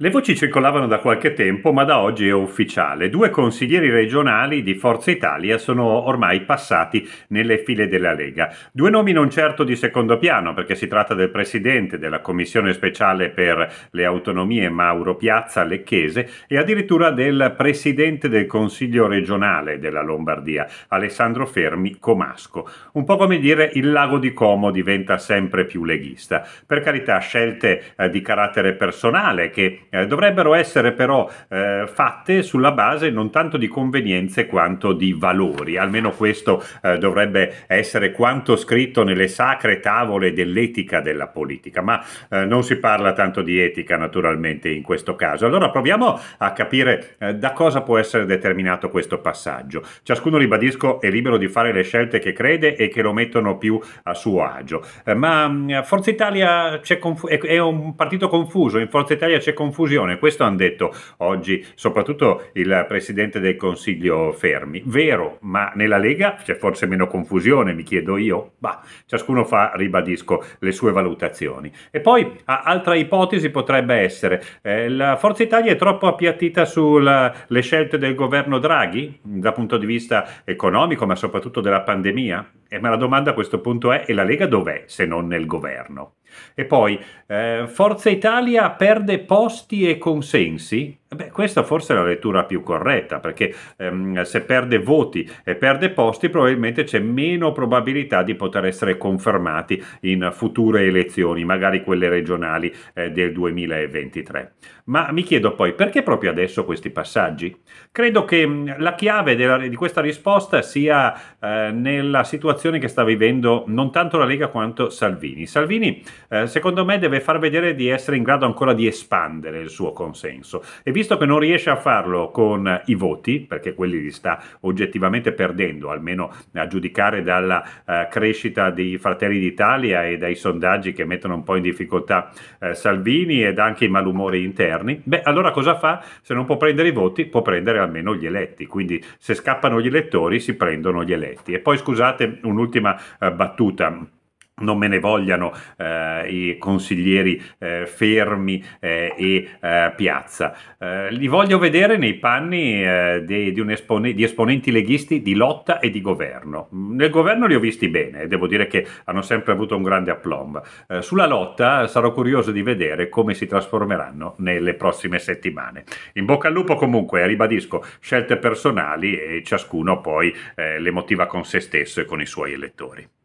Le voci circolavano da qualche tempo, ma da oggi è ufficiale. Due consiglieri regionali di Forza Italia sono ormai passati nelle file della Lega. Due nomi non certo di secondo piano, perché si tratta del presidente della Commissione speciale per le autonomie Mauro Piazza Lecchese e addirittura del presidente del Consiglio regionale della Lombardia, Alessandro Fermi Comasco. Un po' come dire il lago di Como diventa sempre più leghista. Per carità, scelte eh, di carattere personale che eh, dovrebbero essere però eh, fatte sulla base non tanto di convenienze quanto di valori, almeno questo eh, dovrebbe essere quanto scritto nelle sacre tavole dell'etica della politica, ma eh, non si parla tanto di etica naturalmente in questo caso. Allora proviamo a capire eh, da cosa può essere determinato questo passaggio. Ciascuno, ribadisco, è libero di fare le scelte che crede e che lo mettono più a suo agio, eh, ma mm, Forza Italia conf- è un partito confuso, in Forza Italia c'è confusione confusione. Questo hanno detto oggi soprattutto il presidente del Consiglio Fermi. Vero, ma nella Lega c'è forse meno confusione, mi chiedo io. Bah, ciascuno fa, ribadisco, le sue valutazioni. E poi altra ipotesi potrebbe essere, eh, la Forza Italia è troppo appiattita sulle scelte del governo Draghi dal punto di vista economico, ma soprattutto della pandemia? E eh, ma la domanda a questo punto è: e la Lega dov'è se non nel governo? E poi, eh, Forza Italia perde posti e consensi? Beh, questa forse è la lettura più corretta, perché ehm, se perde voti e perde posti, probabilmente c'è meno probabilità di poter essere confermati in future elezioni, magari quelle regionali eh, del 2023. Ma mi chiedo poi perché proprio adesso questi passaggi? Credo che mh, mm, la chiave della, di questa risposta sia eh, nella situazione che sta vivendo non tanto la Lega quanto Salvini. Salvini, eh, secondo me, deve far vedere di essere in grado ancora di espandere il suo consenso. E visto che non riesce a farlo con i voti, perché quelli li sta oggettivamente perdendo, almeno a giudicare dalla eh, crescita dei Fratelli d'Italia e dai sondaggi che mettono un po' in difficoltà eh, Salvini ed anche i malumori interni, beh allora cosa fa? Se non può prendere i voti può prendere almeno gli eletti, quindi se scappano gli elettori si prendono gli eletti. E poi scusate un'ultima eh, battuta non me ne vogliano eh, i consiglieri eh, Fermi eh, e eh, Piazza. Eh, li voglio vedere nei panni eh, di, di, espone- di, esponenti leghisti di lotta e di governo. Nel governo li ho visti bene, devo dire che hanno sempre avuto un grande aplomb. sulla lotta sarò curioso di vedere come si trasformeranno nelle prossime settimane. In bocca al lupo comunque, ribadisco, scelte personali e ciascuno poi le motiva con se stesso e con i suoi elettori.